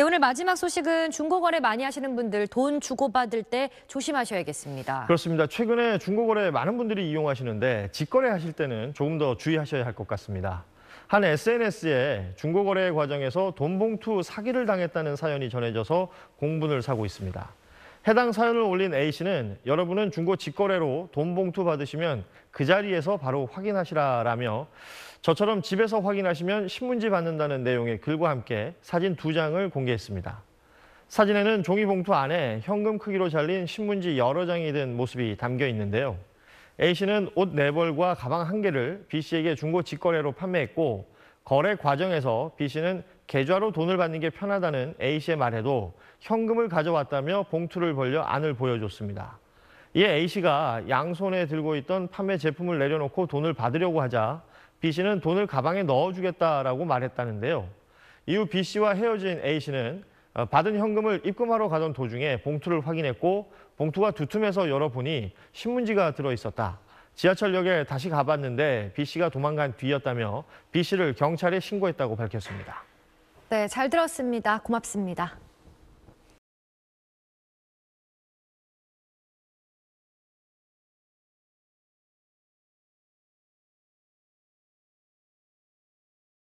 네, 오늘 마지막 소식은 중고거래 많이 하시는 분들 돈 주고받을 때 조심하셔야겠습니다. 그렇습니다. 최근에 중고거래 많은 분들이 이용하시는데 직거래 하실 때는 조금 더 주의하셔야 할 것 같습니다. 한 SNS에 중고거래 과정에서 돈 봉투 사기를 당했다는 사연이 전해져서 공분을 사고 있습니다. 해당 사연을 올린 A씨는 여러분은 중고 직거래로 돈 봉투 받으시면 그 자리에서 바로 확인하시라라며 저처럼 집에서 확인하시면 신문지 받는다는 내용의 글과 함께 사진 두 장을 공개했습니다. 사진에는 종이 봉투 안에 현금 크기로 잘린 신문지 여러 장이 든 모습이 담겨 있는데요. A씨는 옷 4벌과 가방 한개를 B씨에게 중고 직거래로 판매했고 거래 과정에서 B씨는 계좌로 돈을 받는 게 편하다는 A씨의 말에도 현금을 가져왔다며 봉투를 벌려 안을 보여줬습니다. 이에 A씨가 양손에 들고 있던 판매 제품을 내려놓고 돈을 받으려고 하자 B씨는 돈을 가방에 넣어주겠다라고 말했다는데요. 이후 B씨와 헤어진 A씨는 어, 받은 현금을 입금하러 가던 도중에 봉투를 확인했고 봉투가 두툼해서 열어보니 신문지가 들어있었다. 지하철역에 다시 가봤는데 B 씨가 도망간 뒤였다며 B 씨를 경찰에 신고했다고 밝혔습니다. 네, 잘 들었습니다. 고맙습니다.